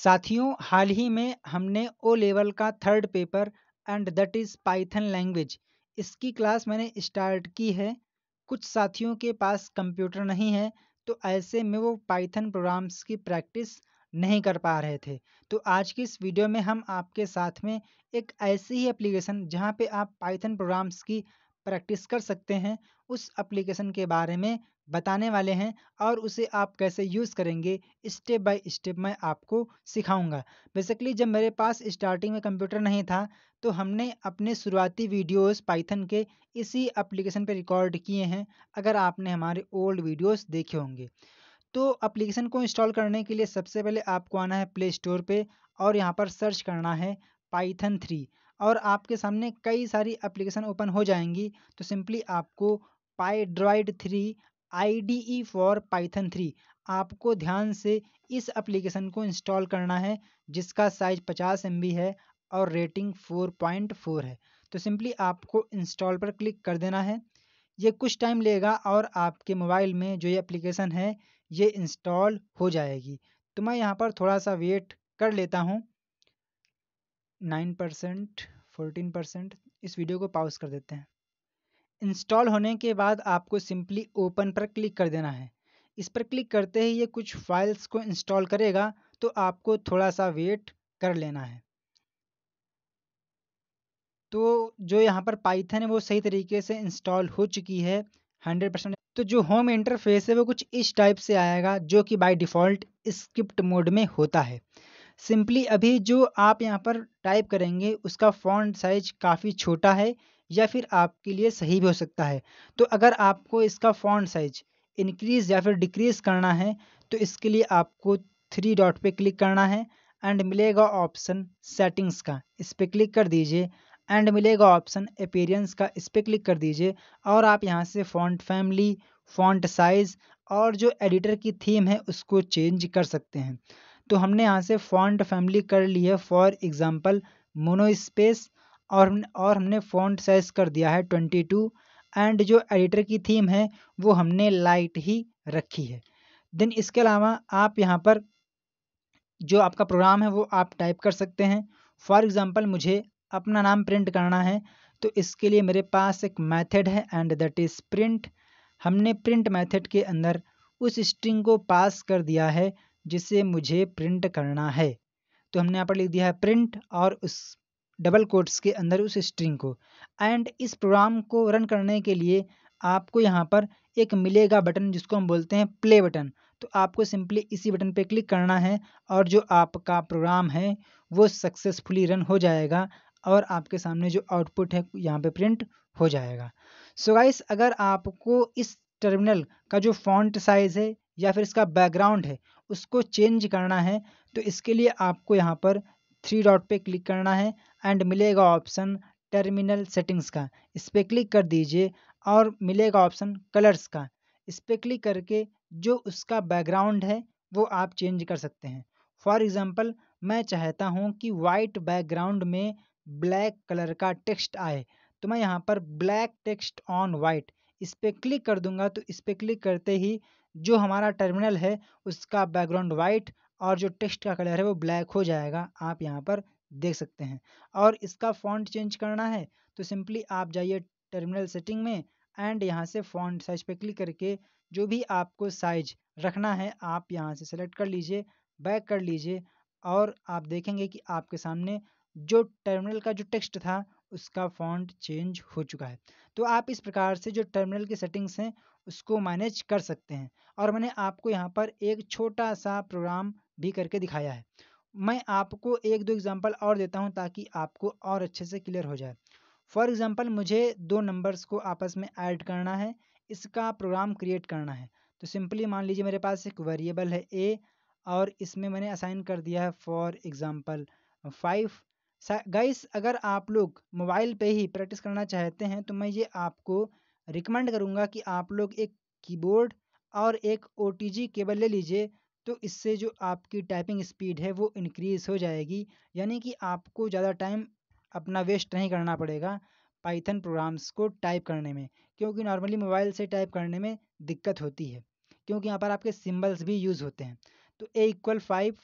साथियों हाल ही में हमने ओ लेवल का third paper and that is Python language इसकी क्लास मैंने स्टार्ट की है कुछ साथियों के पास कंप्यूटर नहीं है तो ऐसे में वो पाइथन प्रोग्राम्स की प्रैक्टिस नहीं कर पा रहे थे तो आज की इस वीडियो में हम आपके साथ में एक ऐसी ही एप्लीकेशन जहाँ पे आप पाइथन प्रोग्राम्स की प्रैक्टिस कर सकते हैं उस एप्लीकेशन के बारे में बताने वाले हैं और उसे आप कैसे यूज़ करेंगे स्टेप बाय स्टेप मैं आपको सिखाऊंगा बेसिकली जब मेरे पास स्टार्टिंग में कंप्यूटर नहीं था तो हमने अपने शुरुआती वीडियोस पाइथन के इसी एप्लीकेशन पर रिकॉर्ड किए हैं अगर आपने हमारे ओल्ड वीडियोस देखे होंगे तो एप्लीकेशन को इंस्टॉल करने के लिए सबसे पहले आपको आना है प्ले स्टोर पर और यहाँ पर सर्च करना है पाइथन थ्री और आपके सामने कई सारी एप्लीकेशन ओपन हो जाएंगी तो सिंपली आपको Pydroid three I for Python three आपको ध्यान से इस एप्लीकेशन को इंस्टॉल करना है जिसका साइज पचास एम है और रेटिंग फोर पॉइंट फोर है तो सिंपली आपको इंस्टॉल पर क्लिक कर देना है ये कुछ टाइम लेगा और आपके मोबाइल में जो ये एप्लीकेशन है ये इंस्टॉल हो जाएगी तो मैं यहाँ पर थोड़ा सा वेट कर लेता हूँ नाइन परसेंट फोर्टीन परसेंट इस वीडियो को पाउस कर देते हैं इंस्टॉल होने के बाद आपको सिंपली ओपन पर क्लिक कर देना है इस पर क्लिक करते ही ये कुछ फाइल्स को इंस्टॉल करेगा तो आपको थोड़ा सा वेट कर लेना है तो जो यहाँ पर पाइथन है वो सही तरीके से इंस्टॉल हो चुकी है हंड्रेड परसेंट तो जो होम इंटरफेस है वो कुछ इस टाइप से आएगा जो कि बाय डिफ़ॉल्ट स्क्रिप्ट मोड में होता है सिंपली अभी जो आप यहाँ पर टाइप करेंगे उसका फॉन्ट साइज काफ़ी छोटा है या फिर आपके लिए सही भी हो सकता है तो अगर आपको इसका फ़ॉन्ट साइज इंक्रीज़ या फिर डिक्रीज़ करना है तो इसके लिए आपको थ्री डॉट पे क्लिक करना है एंड मिलेगा ऑप्शन सेटिंग्स का इस पर क्लिक कर दीजिए एंड मिलेगा ऑप्शन अपेरियंस का इस पर क्लिक कर दीजिए और आप यहाँ से फॉन्ट फैमिली फॉन्ट साइज़ और जो एडिटर की थीम है उसको चेंज कर सकते हैं तो हमने यहाँ से फॉन्ट फैमिली कर ली है फॉर एग्ज़ाम्पल मोनो स्पेस और और हमने फ़ॉन्ट साइज़ कर दिया है ट्वेंटी टू एंड जो एडिटर की थीम है वो हमने लाइट ही रखी है देन इसके अलावा आप यहाँ पर जो आपका प्रोग्राम है वो आप टाइप कर सकते हैं फॉर एग्ज़ाम्पल मुझे अपना नाम प्रिंट करना है तो इसके लिए मेरे पास एक मैथड है एंड दैट इज़ प्रिंट हमने प्रिंट मैथड के अंदर उस स्ट्रिंग को पास कर दिया है जिसे मुझे प्रिंट करना है तो हमने यहाँ पर लिख दिया है प्रिंट और उस डबल कोट्स के अंदर उस स्ट्रिंग को एंड इस प्रोग्राम को रन करने के लिए आपको यहाँ पर एक मिलेगा बटन जिसको हम बोलते हैं प्ले बटन तो आपको सिंपली इसी बटन पे क्लिक करना है और जो आपका प्रोग्राम है वो सक्सेसफुली रन हो जाएगा और आपके सामने जो आउटपुट है यहाँ पे प्रिंट हो जाएगा सो so गाइस अगर आपको इस टर्मिनल का जो फॉन्ट साइज़ है या फिर इसका बैकग्राउंड है उसको चेंज करना है तो इसके लिए आपको यहाँ पर थ्री डॉट पे क्लिक करना है एंड मिलेगा ऑप्शन टर्मिनल सेटिंग्स का इस पर क्लिक कर दीजिए और मिलेगा ऑप्शन कलर्स का इस पर क्लिक करके जो उसका बैकग्राउंड है वो आप चेंज कर सकते हैं फॉर एग्ज़ाम्पल मैं चाहता हूँ कि वाइट बैकग्राउंड में ब्लैक कलर का टेक्स्ट आए तो मैं यहाँ पर ब्लैक टेक्स्ट ऑन वाइट इस पर क्लिक कर दूंगा तो इस पर क्लिक करते ही जो हमारा टर्मिनल है उसका बैकग्राउंड वाइट और जो टेक्स्ट का कलर है वो ब्लैक हो जाएगा आप यहाँ पर देख सकते हैं और इसका फॉन्ट चेंज करना है तो सिंपली आप जाइए टर्मिनल सेटिंग में एंड यहाँ से फॉन्ट साइज पे क्लिक करके जो भी आपको साइज रखना है आप यहाँ से सेलेक्ट कर लीजिए बैक कर लीजिए और आप देखेंगे कि आपके सामने जो टर्मिनल का जो टेक्स्ट था उसका फॉन्ट चेंज हो चुका है तो आप इस प्रकार से जो टर्मिनल की सेटिंग्स हैं उसको मैनेज कर सकते हैं और मैंने आपको यहाँ पर एक छोटा सा प्रोग्राम भी करके दिखाया है मैं आपको एक दो एग्ज़ाम्पल और देता हूँ ताकि आपको और अच्छे से क्लियर हो जाए फॉर एग्ज़ाम्पल मुझे दो नंबर्स को आपस में ऐड करना है इसका प्रोग्राम क्रिएट करना है तो सिंपली मान लीजिए मेरे पास एक वेरिएबल है ए और इसमें मैंने असाइन कर दिया है फॉर एग्ज़ाम्पल फाइव गाइस अगर आप लोग मोबाइल पे ही प्रैक्टिस करना चाहते हैं तो मैं ये आपको रिकमेंड करूँगा कि आप लोग एक कीबोर्ड और एक ओ केबल ले लीजिए तो इससे जो आपकी टाइपिंग स्पीड है वो इनक्रीज़ हो जाएगी यानी कि आपको ज़्यादा टाइम अपना वेस्ट नहीं करना पड़ेगा पाइथन प्रोग्राम्स को टाइप करने में क्योंकि नॉर्मली मोबाइल से टाइप करने में दिक्कत होती है क्योंकि यहाँ पर आपके सिम्बल्स भी यूज़ होते हैं तो A equal five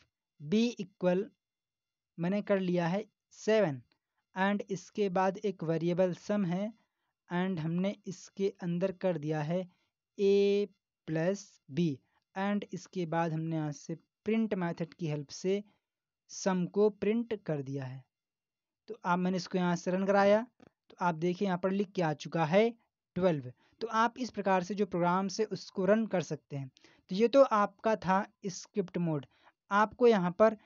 B equal मैंने कर लिया है सेवन एंड इसके बाद एक वेरिएबल सम है एंड हमने इसके अंदर कर दिया है ए प्लस बी एंड इसके बाद हमने यहाँ से प्रिंट मैथड की हेल्प से सम को प्रिंट कर दिया है तो आप मैंने इसको यहाँ से रन कराया तो आप देखिए यहाँ पर लिख के आ चुका है ट्वेल्व तो आप इस प्रकार से जो प्रोग्राम से उसको रन कर सकते हैं तो ये तो आपका था स्क्रिप्ट मोड आपको यहाँ पर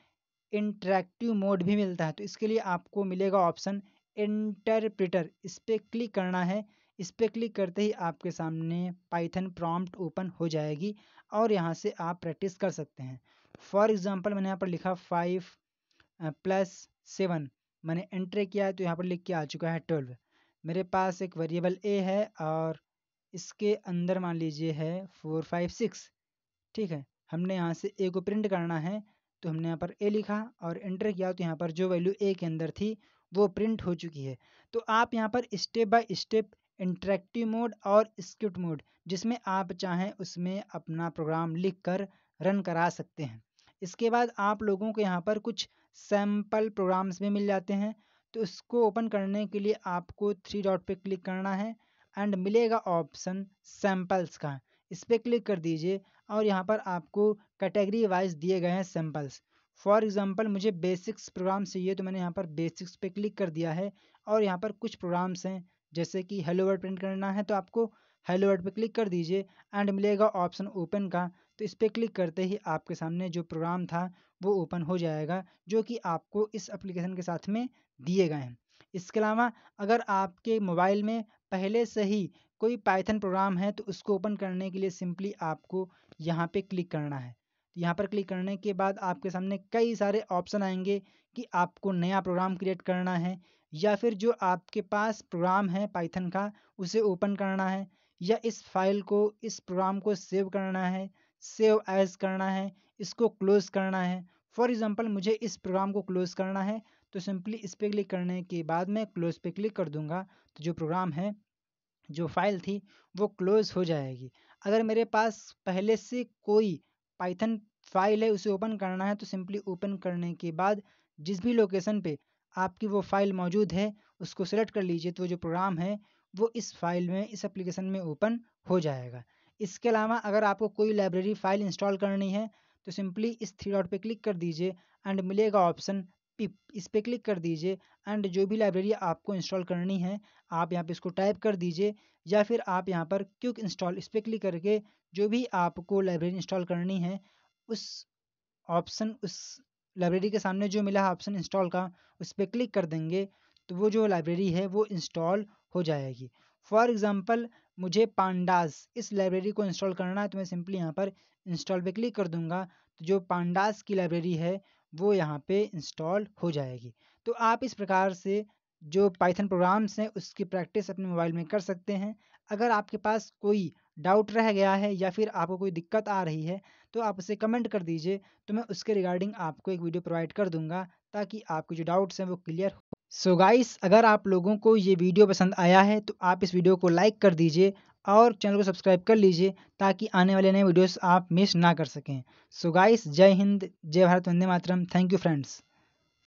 इंटरेक्टिव मोड भी मिलता है तो इसके लिए आपको मिलेगा ऑप्शन इंटरप्रिटर इस पर क्लिक करना है इस पर क्लिक करते ही आपके सामने पाइथन प्रॉम्प्ट ओपन हो जाएगी और यहाँ से आप प्रैक्टिस कर सकते हैं फॉर एग्ज़ाम्पल मैंने यहाँ पर लिखा फाइव प्लस सेवन मैंने एंट्री किया तो यहाँ पर लिख के आ चुका है ट्वेल्व मेरे पास एक वेरिएबल ए है और इसके अंदर मान लीजिए है फोर फाइव सिक्स ठीक है हमने यहाँ से ए को प्रिंट करना है तो हमने यहाँ पर ए लिखा और एंटर किया तो यहाँ पर जो वैल्यू ए के अंदर थी वो प्रिंट हो चुकी है तो आप यहाँ पर step by step interactive mode और स्क्रिप्ट मोड जिसमें आप चाहें उसमें अपना प्रोग्राम लिख कर रन करा सकते हैं इसके बाद आप लोगों को यहाँ पर कुछ सैम्पल प्रोग्राम्स भी मिल जाते हैं तो इसको ओपन करने के लिए आपको थ्री डॉट पे क्लिक करना है एंड मिलेगा ऑप्शन सैम्पल्स का इस पर क्लिक कर दीजिए और यहाँ पर आपको कैटेगरी वाइज दिए गए हैं सैम्पल्स फॉर एग्ज़ाम्पल मुझे बेसिक्स प्रोग्राम चाहिए तो मैंने यहाँ पर बेसिक्स पे क्लिक कर दिया है और यहाँ पर कुछ प्रोग्राम्स हैं जैसे कि हेलो वर्ड प्रिंट करना है तो आपको हेलो वर्ड पर क्लिक कर दीजिए एंड मिलेगा ऑप्शन ओपन का तो इस पर क्लिक करते ही आपके सामने जो प्रोग्राम था वो ओपन हो जाएगा जो कि आपको इस एप्लीकेशन के साथ में दिए गए हैं इसके अलावा अगर आपके मोबाइल में पहले से ही कोई पाइथन प्रोग्राम है तो उसको ओपन करने के लिए सिंपली आपको यहाँ पे क्लिक करना है यहाँ पर क्लिक करने के बाद आपके सामने कई सारे ऑप्शन आएंगे कि आपको नया प्रोग्राम क्रिएट करना है या फिर जो आपके पास प्रोग्राम है पाइथन का उसे ओपन करना है या इस फाइल को इस प्रोग्राम को सेव करना है सेव एज करना है इसको क्लोज़ करना है फॉर एग्ज़ाम्पल मुझे इस प्रोग्राम को क्लोज़ करना है तो सिंपली इस पर क्लिक करने के बाद मैं क्लोज़ पे क्लिक कर दूंगा तो जो प्रोग्राम है जो फाइल थी वो क्लोज़ हो जाएगी अगर मेरे पास पहले से कोई पाइथन फाइल है उसे ओपन करना है तो सिंपली ओपन करने के बाद जिस भी लोकेशन पे आपकी वो फ़ाइल मौजूद है उसको सेलेक्ट कर लीजिए तो जो प्रोग्राम है वो इस फाइल में इस एप्लीकेशन में ओपन हो जाएगा इसके अलावा अगर आपको कोई लाइब्रेरी फ़ाइल इंस्टॉल करनी है तो सिंपली इस थ्री डॉट पे क्लिक कर दीजिए एंड मिलेगा ऑप्शन पिप इस पर क्लिक कर दीजिए एंड जो भी लाइब्रेरी आपको इंस्टॉल करनी है आप यहाँ पे इसको टाइप कर दीजिए या फिर आप यहाँ पर क्यूक इंस्टॉल इस पर क्लिक करके जो भी आपको लाइब्रेरी इंस्टॉल करनी है उस ऑप्शन उस लाइब्रेरी के सामने जो मिला है ऑप्शन इंस्टॉल का उस पर क्लिक कर देंगे तो वो जो लाइब्रेरी है वो इंस्टॉल हो जाएगी फॉर एग्ज़ाम्पल मुझे पांडास इस लाइब्रेरी को इंस्टॉल करना है तो मैं सिंपली यहाँ पर इंस्टॉल पे क्लिक कर दूंगा तो जो पांडास की लाइब्रेरी है वो यहाँ पे इंस्टॉल हो जाएगी तो आप इस प्रकार से जो पाइथन प्रोग्राम्स हैं उसकी प्रैक्टिस अपने मोबाइल में कर सकते हैं अगर आपके पास कोई डाउट रह गया है या फिर आपको कोई दिक्कत आ रही है तो आप उसे कमेंट कर दीजिए तो मैं उसके रिगार्डिंग आपको एक वीडियो प्रोवाइड कर दूंगा ताकि आपके जो डाउट्स हैं वो क्लियर हो सो so गाइस अगर आप लोगों को ये वीडियो पसंद आया है तो आप इस वीडियो को लाइक कर दीजिए और चैनल को सब्सक्राइब कर लीजिए ताकि आने वाले नए वीडियोस आप मिस ना कर सकें सो गाइस जय हिंद जय भारत वंदे मातरम थैंक यू फ्रेंड्स